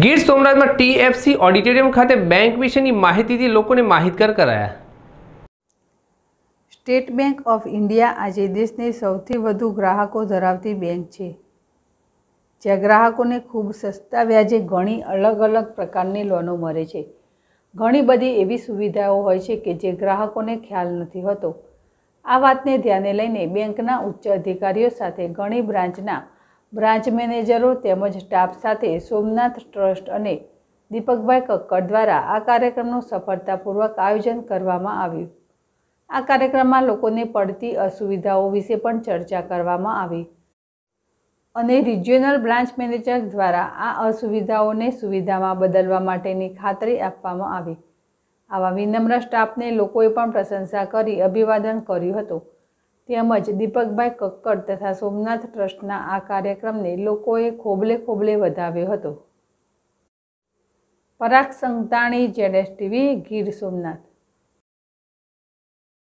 ગીર સોમનાથમાં TFC auditorium ખાતે bank વિશેની માહિતીથી લોકોને માહિતગાર કરાયા સ્ટેટ બેંક ઓફ ઇન્ડિયા આજે દેશની સૌથી વધુ ગ્રાહકો ધરાવતી બેંક છે જ્યાં ગ્રાહકોને ખૂબ સસ્તા વ્યાજે ઘણી અલગ અલગ પ્રકારની લોનો મળે છે ઘણી બધી એવી સુવિધાઓ હોય છે કે જે ગ્રાહકોને ખ્યાલ નથી હોતો આ વાતને ધ્યાને લઈને બેંકના ઉચ્ચ અધિકારીઓ સાથે ઘણી બ્રાન્ચના બ્રાન્ચ મેનેજરો તેમજ સ્ટાફ સાથે સોમનાથ ટ્રસ્ટ અને દીપકભાઈ કક્કડ દ્વારા આ કાર્યક્રમનું સફળતાપૂર્વક આયોજન કરવામાં આવ્યું આ કાર્યક્રમમાં લોકોને પડતી અસુવિધાઓ વિશે પણ ચર્ચા કરવામાં આવી અને રિજિયોનલ બ્રાન્ચ મેનેજર દ્વારા આ અસુવિધાઓને સુવિધામાં બદલવા માટેની ખાતરી આપવામાં આવી આવા વિનમ્ર સ્ટાફને લોકોએ પણ પ્રશંસા કરી અભિવાદન કર્યું હતું તેમજ દીપકભાઈ કક્કડ તથા સોમનાથ ટ્રસ્ટના આ કાર્યક્રમને લોકોએ ખોબલે ખોબલે વધાવ્યો હતો પરાગ સંતાણી જેડેસ ટીવી ગીર સોમનાથ